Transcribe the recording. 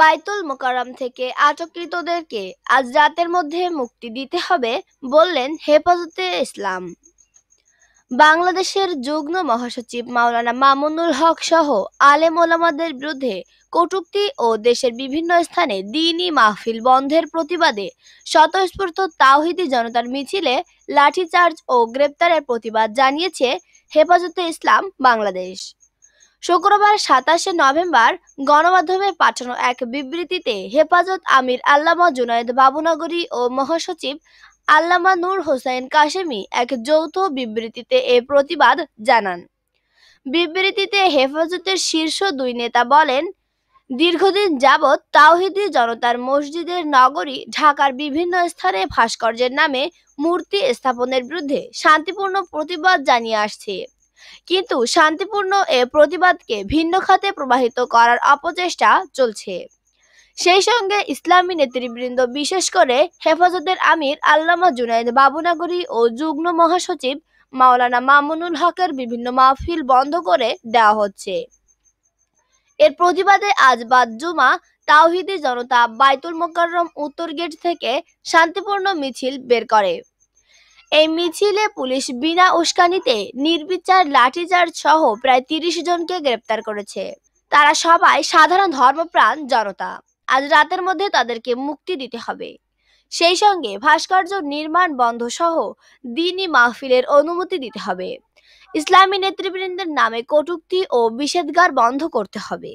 বাইতুল মোকারাম থেকে আটককৃতদেরকে আজ রাতের মধ্যে মুক্তি দিতে হবে বললেন হেফাজতে ইসলাম বাংলাদেশের যুগ্ম মহাসচিব মাওলানা মামুনুল হক সহ আলেম ওলামাদের বিরুদ্ধে কটুক্তি ও দেশের বিভিন্ন স্থানে দিনই মাহফিল বন্ধের প্রতিবাদে স্বতঃস্ফূর্ত তাওহিদি জনতার মিছিলে লাঠিচার্জ ও গ্রেপ্তারের প্রতিবাদ জানিয়েছে হেফাজতে ইসলাম বাংলাদেশ শুক্রবার সাতাশে নভেম্বর গণমাধ্যমে পাঠানো এক বিবৃতিতে হেফাজত আমির আল্লামা জুনায়েদ বাবুনগরী ও মহাসচিব আল্লামা নূর হোসাইন কাশেমি এক যৌথ বিবৃতিতে এ প্রতিবাদ জানান বিবৃতিতে হেফাজতের শীর্ষ দুই নেতা বলেন দীর্ঘদিন যাবৎ তাওহিদি জনতার মসজিদের নগরী ঢাকার বিভিন্ন স্থানে ভাস্কর্যের নামে মূর্তি স্থাপনের বিরুদ্ধে শান্তিপূর্ণ প্রতিবাদ জানিয়ে আসছে কিন্তু শান্তিপূর্ণ এ প্রতিবাদকে ভিন্ন খাতে প্রবাহিত করার অপচেষ্টা চলছে সেই সঙ্গে ইসলামী নেতৃবৃন্দ বিশেষ করে হেফাজতের আমির আল্লামা জুনাইদ বাবুনাগরী ও যুগ্ম মহাসচিব মাওলানা মামুনুল হকের বিভিন্ন মাহফিল বন্ধ করে দেওয়া হচ্ছে এর প্রতিবাদে আজ বাদ জুমা তাওহিদি জনতা বাইতুল মোকাররম উত্তর গেট থেকে শান্তিপূর্ণ মিছিল বের করে এই মিছিলে পুলিশ বিনা উস্কানিতে নির্বিচার লাঠিচার্জ সহ প্রায় তিরিশ জনকে গ্রেপ্তার করেছে তারা সবাই সাধারণ ধর্মপ্রাণ জনতা আজ রাতের মধ্যে তাদেরকে মুক্তি দিতে হবে সেই সঙ্গে ভাস্কর্য নির্মাণ বন্ধ সহ দিনই মাহফিলের অনুমতি দিতে হবে ইসলামী নেতৃবৃন্দের নামে কটুক্তি ও বিষেধগার বন্ধ করতে হবে